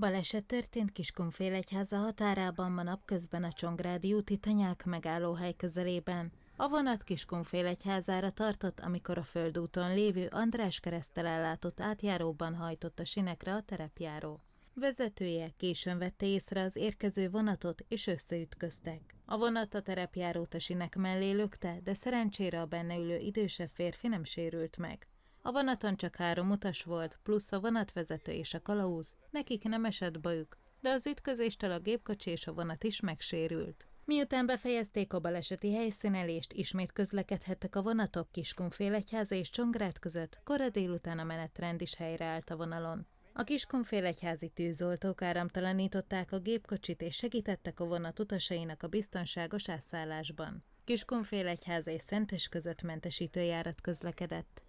Baleset történt Kiskunfélegyháza határában ma napközben a Csongrádi úti tanyák megállóhely közelében. A vonat Kiskunfélegyházára tartott, amikor a földúton lévő András keresztel ellátott átjáróban hajtott a sinekre a terepjáró. Vezetője későn vette észre az érkező vonatot, és összeütköztek. A vonat a terepjárót a sinek mellé lökte, de szerencsére a benne ülő idősebb férfi nem sérült meg. A vonaton csak három utas volt, plusz a vonatvezető és a kalauz, nekik nem esett bajuk, de az ütközéstől a gépkocsi és a vonat is megsérült. Miután befejezték a baleseti helyszínelést, ismét közlekedhettek a vonatok Kiskunfélegyháza és Csongrád között, kora délután a menetrend is helyreállt a vonalon. A Kiskunfélegyházi tűzoltók áramtalanították a gépkocsit és segítettek a vonat utasainak a biztonságos átszállásban. Kiskunfélegyháza és Szentes között mentesítőjárat közlekedett.